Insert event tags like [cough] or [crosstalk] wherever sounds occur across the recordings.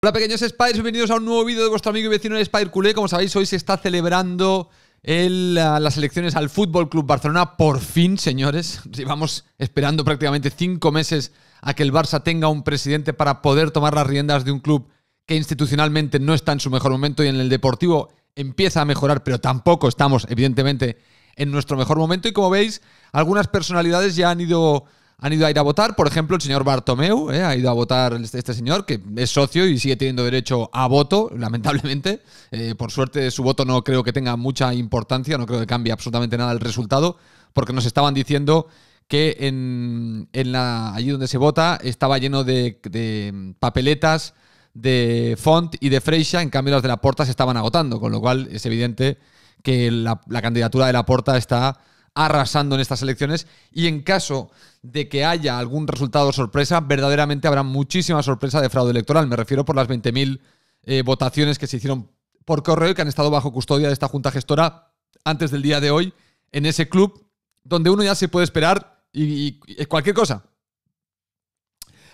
Hola pequeños Spires, bienvenidos a un nuevo vídeo de vuestro amigo y vecino de Spire Culé. Como sabéis, hoy se está celebrando las elecciones al Fútbol Club Barcelona. Por fin, señores, llevamos esperando prácticamente cinco meses a que el Barça tenga un presidente para poder tomar las riendas de un club que institucionalmente no está en su mejor momento y en el deportivo empieza a mejorar, pero tampoco estamos, evidentemente, en nuestro mejor momento. Y como veis, algunas personalidades ya han ido han ido a ir a votar. Por ejemplo, el señor Bartomeu eh, ha ido a votar este, este, señor, que es socio y sigue teniendo derecho a voto, [laughs] lamentablemente. Eh, por suerte, su voto no creo que tenga mucha importancia, no creo que cambie absolutamente nada el resultado, porque nos estaban diciendo que en, la, allí donde se vota estaba lleno de, papeletas de Font y de Freixa, en cambio las de la Porta se estaban agotando, con lo cual es evidente que la, la candidatura de la Porta está arrasando en estas elecciones y en caso de que haya algún resultado sorpresa, verdaderamente habrá muchísima sorpresa de fraude electoral. Me refiero por las 20.000 eh, votaciones que se hicieron por correo y que han estado bajo custodia de esta junta gestora antes del día de hoy en ese club donde uno ya se puede esperar y, cualquier cosa.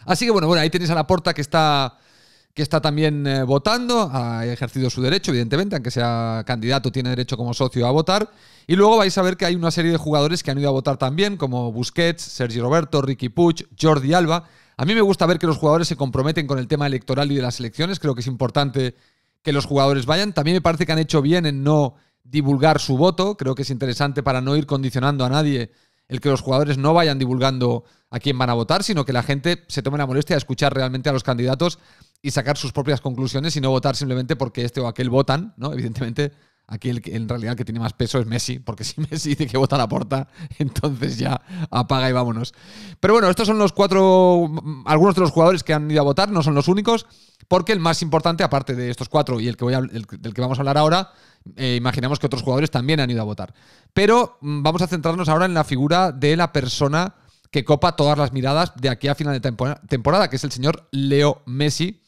Así que bueno, bueno, ahí tenéis a la porta que está que está también eh, votando, ha ejercido su derecho, evidentemente, aunque sea candidato, tiene derecho como socio a votar. Y luego vais a ver que hay una serie de jugadores que han ido a votar también, como Busquets, Sergi Roberto, Ricky Puch, Jordi Alba. A mí me gusta ver que los jugadores se comprometen con el tema electoral y de las elecciones, creo que es importante que los jugadores vayan. También me parece que han hecho bien en no divulgar su voto, creo que es interesante para no ir condicionando a nadie el que los jugadores no vayan divulgando a quién van a votar, sino que la gente se tome la molestia de escuchar realmente a los candidatos y sacar sus propias conclusiones y no votar simplemente porque este o aquel votan, ¿no? Evidentemente Aquí el, en realidad que tiene más peso es Messi, porque si [laughs] Messi dice que vota la porta, [laughs] entonces ya apaga y vámonos. Pero bueno, estos son los cuatro, mm, algunos de los jugadores que han ido a votar, no son los únicos, porque el más importante, aparte de estos cuatro y el que voy el, del que vamos a hablar ahora, eh, imaginamos que otros jugadores también han ido a votar. Pero mm, vamos a centrarnos ahora en la figura de la persona que copa todas las miradas de aquí a final de temporada, que es el señor Leo Messi,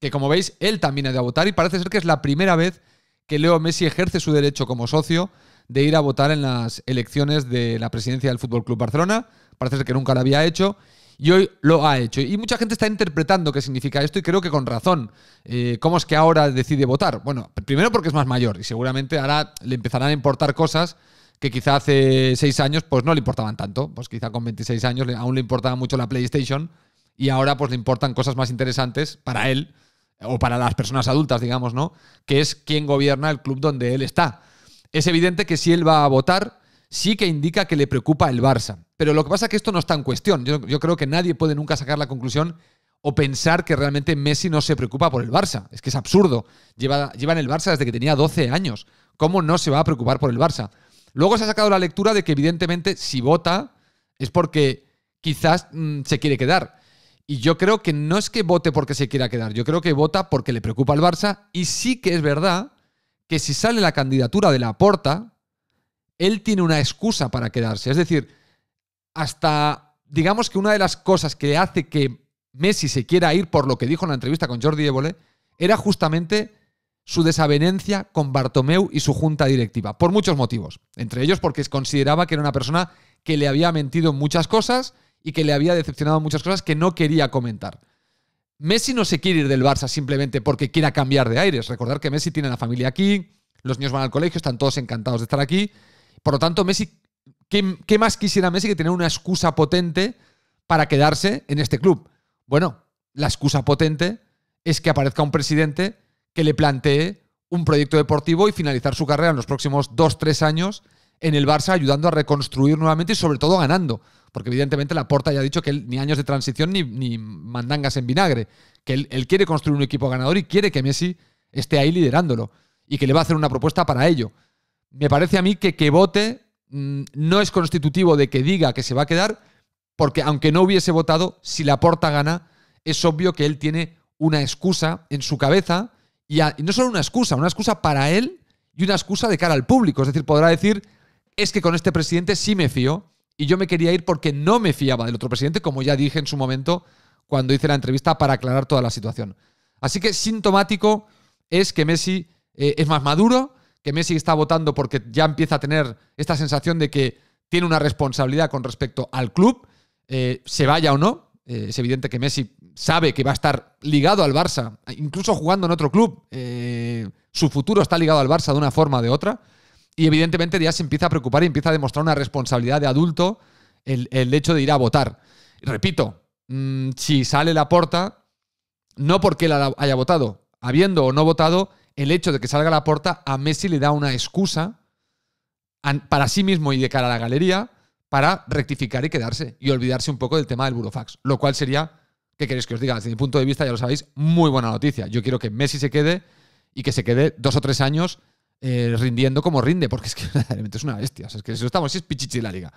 que como veis, él también ha ido a votar y parece ser que es la primera vez que Leo Messi ejerce su derecho como socio de ir a votar en las elecciones de la presidencia del Fútbol Club Barcelona. Parece que nunca lo había hecho y hoy lo ha hecho. Y mucha gente está interpretando qué significa esto y creo que con razón. Eh, ¿Cómo es que ahora decide votar? Bueno, primero porque es más mayor y seguramente ahora le empezarán a importar cosas que quizá hace seis años pues no le importaban tanto. Pues quizá con 26 años aún le importaba mucho la PlayStation y ahora pues le importan cosas más interesantes para él o para las personas adultas, digamos, ¿no? Que es quien gobierna el club donde él está. Es evidente que si él va a votar, sí que indica que le preocupa el Barça. Pero lo que pasa es que esto no está en cuestión. Yo, creo que nadie puede nunca sacar la conclusión o pensar que realmente Messi no se preocupa por el Barça. Es que es absurdo. Lleva, en el Barça desde que tenía 12 años. ¿Cómo no se va a preocupar por el Barça? Luego se ha sacado la lectura de que evidentemente si vota es porque quizás mm, se quiere quedar. Y yo creo que no es que vote porque se quiera quedar, yo creo que vota porque le preocupa al Barça. Y sí que es verdad que si sale la candidatura de la porta, él tiene una excusa para quedarse. Es decir, hasta digamos que una de las cosas que hace que Messi se quiera ir por lo que dijo en la entrevista con Jordi Évole era justamente su desavenencia con Bartomeu y su junta directiva, por muchos motivos. Entre ellos porque consideraba que era una persona que le había mentido en muchas cosas y que le había decepcionado muchas cosas que no quería comentar. Messi no se quiere ir del Barça simplemente porque quiera cambiar de aires. Recordar que Messi tiene la familia aquí, los niños van al colegio, están todos encantados de estar aquí. Por lo tanto, Messi, ¿qué, más quisiera Messi que tener una excusa potente para quedarse en este club? Bueno, la excusa potente es que aparezca un presidente que le plantee un proyecto deportivo y finalizar su carrera en los próximos dos tres años en el Barça, ayudando a reconstruir nuevamente y sobre todo ganando. Porque evidentemente porta ya ha dicho que ni años de transición ni, mandangas en vinagre. Que él, quiere construir un equipo ganador y quiere que Messi esté ahí liderándolo. Y que le va a hacer una propuesta para ello. Me parece a mí que que vote mm, no es constitutivo de que diga que se va a quedar, porque aunque no hubiese votado, si la porta gana, es obvio que él tiene una excusa en su cabeza. y no solo una excusa, una excusa para él y una excusa de cara al público. Es decir, podrá decir, es que con este presidente sí me fío y yo me quería ir porque no me fiaba del otro presidente, como ya dije en su momento cuando hice la entrevista para aclarar toda la situación. Así que sintomático es que Messi eh, es más maduro, que Messi está votando porque ya empieza a tener esta sensación de que tiene una responsabilidad con respecto al club, eh, se vaya o no. Eh, es evidente que Messi sabe que va a estar ligado al Barça, incluso jugando en otro club. su futuro está ligado al Barça de una forma o de otra. Y evidentemente ya se empieza a preocupar y empieza a demostrar una responsabilidad de adulto el, hecho de ir a votar. Repito, mm, si sale la porta, no porque la haya votado, habiendo o no votado, el hecho de que salga la porta a Messi le da una excusa para sí mismo y de cara a la galería para rectificar y quedarse y olvidarse un poco del tema del burofax, lo cual sería, ¿qué queréis que os diga? Desde mi punto de vista, ya lo sabéis, muy buena noticia. Yo quiero que Messi se quede y que se quede dos o tres años eh, rindiendo como rinde, porque es que [laughs] es una bestia. es que si estamos, si es pichichi la liga.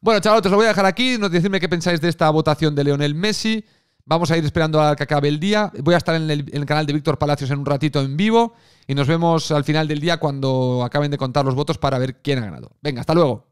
Bueno, os lo voy a dejar aquí. No decirme qué pensáis de esta votación de Leonel Messi. Vamos a ir esperando a que acabe el día. Voy a estar en el, canal de Víctor Palacios en un ratito en vivo. Y nos vemos al final del día cuando acaben de contar los votos para ver quién ha ganado. Venga, hasta luego.